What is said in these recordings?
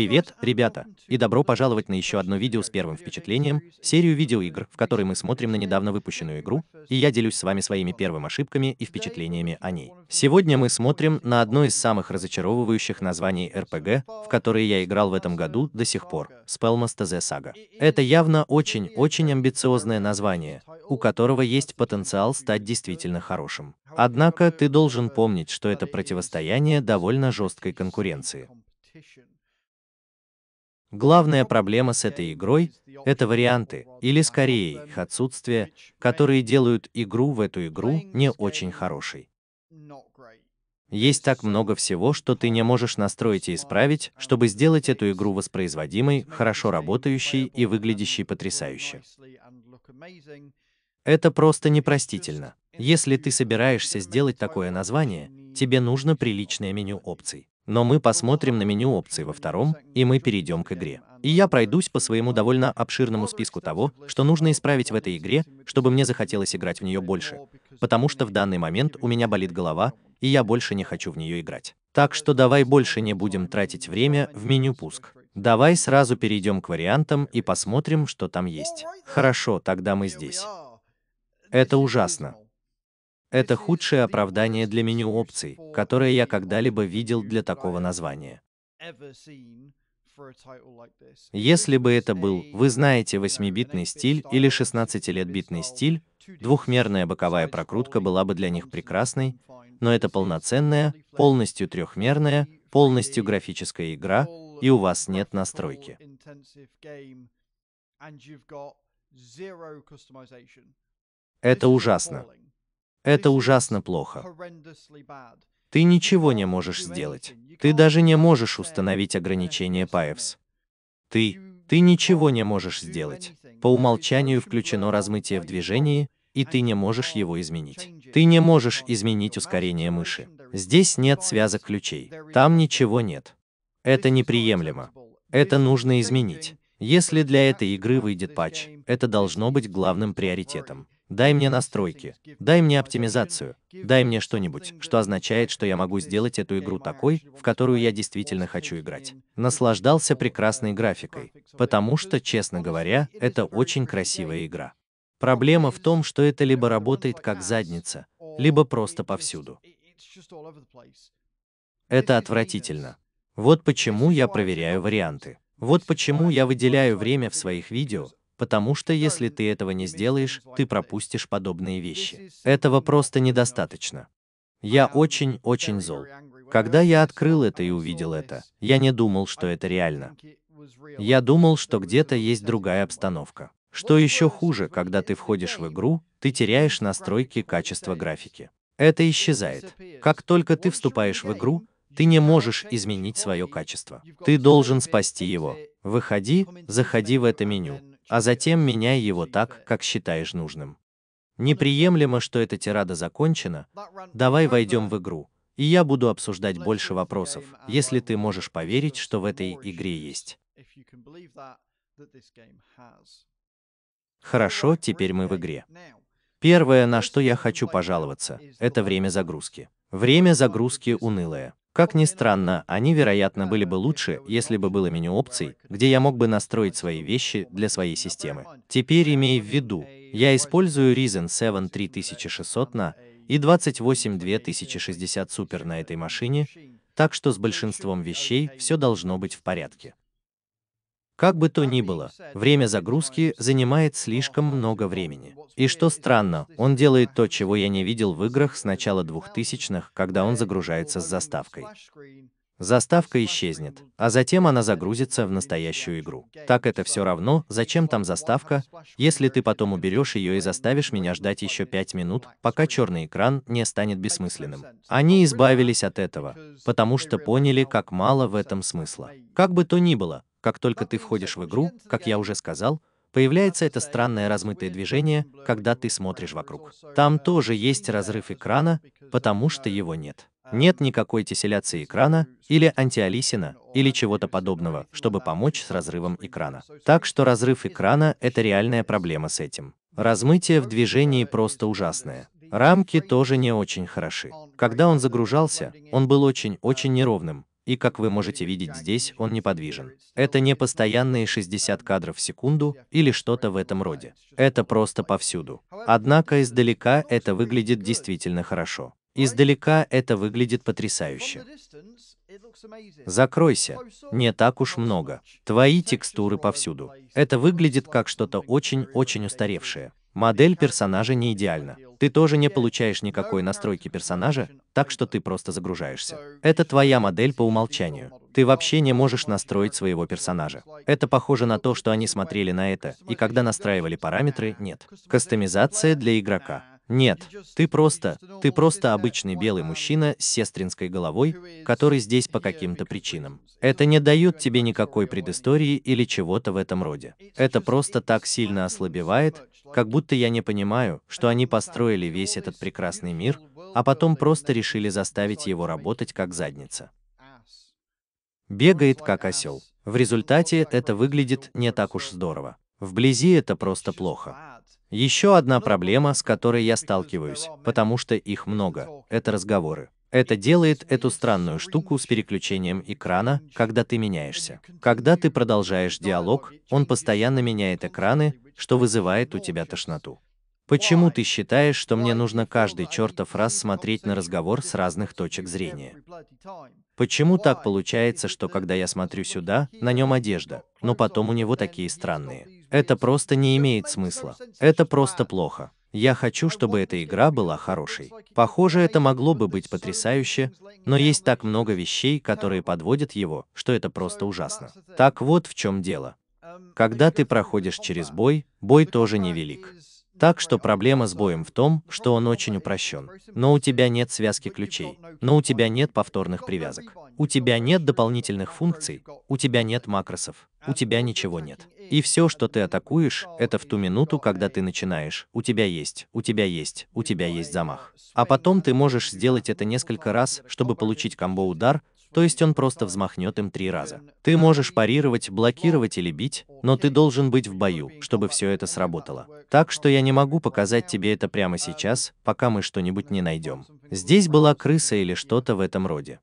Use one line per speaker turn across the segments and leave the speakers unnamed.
Привет, ребята, и добро пожаловать на еще одно видео с первым впечатлением, серию видеоигр, в которой мы смотрим на недавно выпущенную игру, и я делюсь с вами своими первыми ошибками и впечатлениями о ней. Сегодня мы смотрим на одно из самых разочаровывающих названий RPG, в которые я играл в этом году до сих пор, Spellmaster TZ Saga. Это явно очень-очень амбициозное название, у которого есть потенциал стать действительно хорошим. Однако ты должен помнить, что это противостояние довольно жесткой конкуренции. Главная проблема с этой игрой – это варианты, или скорее их отсутствие, которые делают игру в эту игру не очень хорошей. Есть так много всего, что ты не можешь настроить и исправить, чтобы сделать эту игру воспроизводимой, хорошо работающей и выглядящей потрясающе. Это просто непростительно. Если ты собираешься сделать такое название, тебе нужно приличное меню опций но мы посмотрим на меню опций во втором, и мы перейдем к игре. И я пройдусь по своему довольно обширному списку того, что нужно исправить в этой игре, чтобы мне захотелось играть в нее больше, потому что в данный момент у меня болит голова, и я больше не хочу в нее играть. Так что давай больше не будем тратить время в меню пуск. Давай сразу перейдем к вариантам и посмотрим, что там есть. Хорошо, тогда мы здесь. Это ужасно. Это худшее оправдание для меню опций, которое я когда-либо видел для такого названия. Если бы это был, вы знаете, 8-битный стиль или 16 лет стиль, двухмерная боковая прокрутка была бы для них прекрасной, но это полноценная, полностью трехмерная, полностью графическая игра, и у вас нет настройки. Это ужасно. Это ужасно плохо. Ты ничего не можешь сделать. Ты даже не можешь установить ограничение PAEFS. Ты, ты ничего не можешь сделать. По умолчанию включено размытие в движении, и ты не можешь его изменить. Ты не можешь изменить ускорение мыши. Здесь нет связок ключей. Там ничего нет. Это неприемлемо. Это нужно изменить. Если для этой игры выйдет патч, это должно быть главным приоритетом. Дай мне настройки, дай мне оптимизацию, дай мне что-нибудь, что означает, что я могу сделать эту игру такой, в которую я действительно хочу играть. Наслаждался прекрасной графикой, потому что, честно говоря, это очень красивая игра. Проблема в том, что это либо работает как задница, либо просто повсюду. Это отвратительно. Вот почему я проверяю варианты. Вот почему я выделяю время в своих видео, потому что если ты этого не сделаешь, ты пропустишь подобные вещи. Этого просто недостаточно. Я очень-очень зол. Когда я открыл это и увидел это, я не думал, что это реально. Я думал, что где-то есть другая обстановка. Что еще хуже, когда ты входишь в игру, ты теряешь настройки качества графики. Это исчезает. Как только ты вступаешь в игру, ты не можешь изменить свое качество. Ты должен спасти его. Выходи, заходи в это меню, а затем меняй его так, как считаешь нужным. Неприемлемо, что эта тирада закончена. Давай войдем в игру, и я буду обсуждать больше вопросов, если ты можешь поверить, что в этой игре есть. Хорошо, теперь мы в игре. Первое, на что я хочу пожаловаться, это время загрузки. Время загрузки унылое. Как ни странно, они, вероятно, были бы лучше, если бы было меню опций, где я мог бы настроить свои вещи для своей системы. Теперь имей в виду, я использую Ryzen 7 3600 на и 28 2060 Super на этой машине, так что с большинством вещей все должно быть в порядке. Как бы то ни было, время загрузки занимает слишком много времени. И что странно, он делает то, чего я не видел в играх с начала 2000-х, когда он загружается с заставкой. Заставка исчезнет, а затем она загрузится в настоящую игру. Так это все равно, зачем там заставка, если ты потом уберешь ее и заставишь меня ждать еще пять минут, пока черный экран не станет бессмысленным. Они избавились от этого, потому что поняли, как мало в этом смысла. Как бы то ни было, как только ты входишь в игру, как я уже сказал, появляется это странное размытое движение, когда ты смотришь вокруг. Там тоже есть разрыв экрана, потому что его нет. Нет никакой теселяции экрана или антиалисина или чего-то подобного, чтобы помочь с разрывом экрана. Так что разрыв экрана — это реальная проблема с этим. Размытие в движении просто ужасное. Рамки тоже не очень хороши. Когда он загружался, он был очень-очень неровным, и как вы можете видеть здесь, он неподвижен. Это не постоянные 60 кадров в секунду или что-то в этом роде. Это просто повсюду. Однако издалека это выглядит действительно хорошо. Издалека это выглядит потрясающе. Закройся. Не так уж много. Твои текстуры повсюду. Это выглядит как что-то очень-очень устаревшее. Модель персонажа не идеальна. Ты тоже не получаешь никакой настройки персонажа, так что ты просто загружаешься. Это твоя модель по умолчанию. Ты вообще не можешь настроить своего персонажа. Это похоже на то, что они смотрели на это, и когда настраивали параметры, нет. Кастомизация для игрока. Нет, ты просто, ты просто обычный белый мужчина с сестринской головой, который здесь по каким-то причинам. Это не дает тебе никакой предыстории или чего-то в этом роде. Это просто так сильно ослабевает, как будто я не понимаю, что они построили весь этот прекрасный мир, а потом просто решили заставить его работать как задница. Бегает как осел. В результате это выглядит не так уж здорово. Вблизи это просто плохо. Еще одна проблема, с которой я сталкиваюсь, потому что их много, это разговоры. Это делает эту странную штуку с переключением экрана, когда ты меняешься. Когда ты продолжаешь диалог, он постоянно меняет экраны, что вызывает у тебя тошноту. Почему ты считаешь, что мне нужно каждый чертов раз смотреть на разговор с разных точек зрения? Почему так получается, что когда я смотрю сюда, на нем одежда, но потом у него такие странные? Это просто не имеет смысла. Это просто плохо. Я хочу, чтобы эта игра была хорошей. Похоже, это могло бы быть потрясающе, но есть так много вещей, которые подводят его, что это просто ужасно. Так вот в чем дело. Когда ты проходишь через бой, бой тоже невелик. Так что проблема с боем в том, что он очень упрощен. Но у тебя нет связки ключей. Но у тебя нет повторных привязок. У тебя нет дополнительных функций. У тебя нет макросов. У тебя ничего нет. И все, что ты атакуешь, это в ту минуту, когда ты начинаешь. У тебя есть, у тебя есть, у тебя есть замах. А потом ты можешь сделать это несколько раз, чтобы получить комбо-удар, то есть он просто взмахнет им три раза. Ты можешь парировать, блокировать или бить, но ты должен быть в бою, чтобы все это сработало. Так что я не могу показать тебе это прямо сейчас, пока мы что-нибудь не найдем. Здесь была крыса или что-то в этом роде.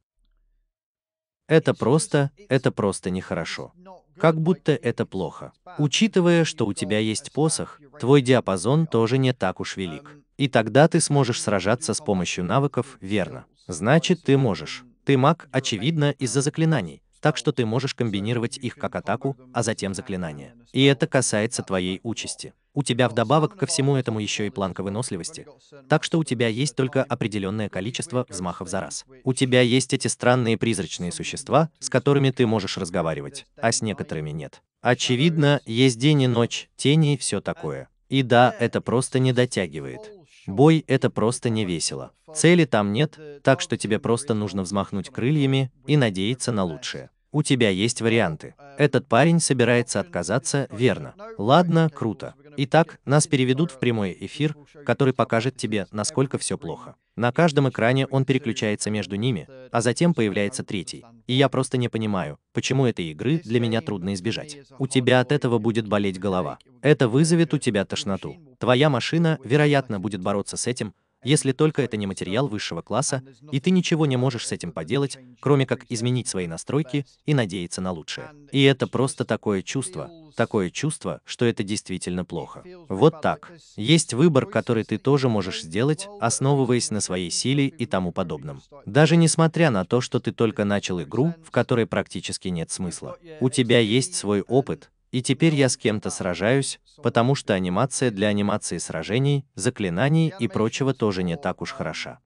Это просто, это просто нехорошо. Как будто это плохо. Учитывая, что у тебя есть посох, твой диапазон тоже не так уж велик. И тогда ты сможешь сражаться с помощью навыков, верно? Значит, ты можешь. Ты маг, очевидно, из-за заклинаний, так что ты можешь комбинировать их как атаку, а затем заклинание. И это касается твоей участи. У тебя вдобавок ко всему этому еще и планка выносливости. Так что у тебя есть только определенное количество взмахов за раз. У тебя есть эти странные призрачные существа, с которыми ты можешь разговаривать, а с некоторыми нет. Очевидно, есть день и ночь, тени и все такое. И да, это просто не дотягивает. Бой — это просто не весело. Цели там нет, так что тебе просто нужно взмахнуть крыльями и надеяться на лучшее. У тебя есть варианты. Этот парень собирается отказаться, верно? Ладно, круто. Итак, нас переведут в прямой эфир, который покажет тебе, насколько все плохо. На каждом экране он переключается между ними, а затем появляется третий. И я просто не понимаю, почему этой игры для меня трудно избежать. У тебя от этого будет болеть голова. Это вызовет у тебя тошноту. Твоя машина, вероятно, будет бороться с этим, если только это не материал высшего класса, и ты ничего не можешь с этим поделать, кроме как изменить свои настройки и надеяться на лучшее. И это просто такое чувство, такое чувство, что это действительно плохо. Вот так. Есть выбор, который ты тоже можешь сделать, основываясь на своей силе и тому подобном. Даже несмотря на то, что ты только начал игру, в которой практически нет смысла. У тебя есть свой опыт, и теперь я с кем-то сражаюсь, потому что анимация для анимации сражений, заклинаний и прочего тоже не так уж хороша.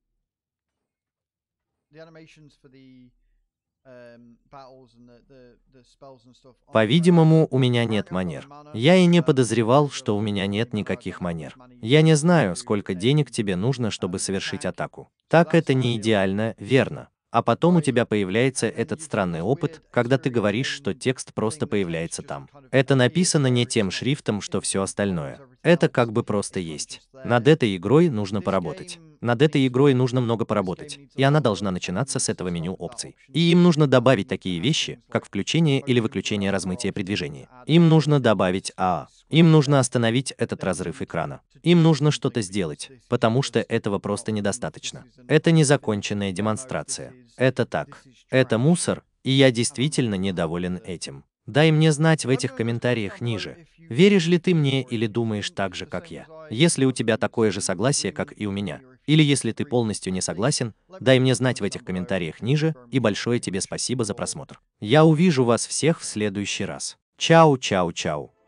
Эм, По-видимому, у меня нет манер. Я и не подозревал, что у меня нет никаких манер. Я не знаю, сколько денег тебе нужно, чтобы совершить атаку. Так это не идеально, верно? а потом у тебя появляется этот странный опыт, когда ты говоришь, что текст просто появляется там. Это написано не тем шрифтом, что все остальное. Это как бы просто есть. Над этой игрой нужно поработать. Над этой игрой нужно много поработать, и она должна начинаться с этого меню опций. И им нужно добавить такие вещи, как включение или выключение размытия при движении. Им нужно добавить АА. Им нужно остановить этот разрыв экрана. Им нужно что-то сделать, потому что этого просто недостаточно. Это незаконченная демонстрация. Это так. Это мусор, и я действительно недоволен этим. Дай мне знать в этих комментариях ниже, веришь ли ты мне или думаешь так же, как я. Если у тебя такое же согласие, как и у меня, или если ты полностью не согласен, дай мне знать в этих комментариях ниже, и большое тебе спасибо за просмотр. Я увижу вас всех в следующий раз. Чао, чао, чао.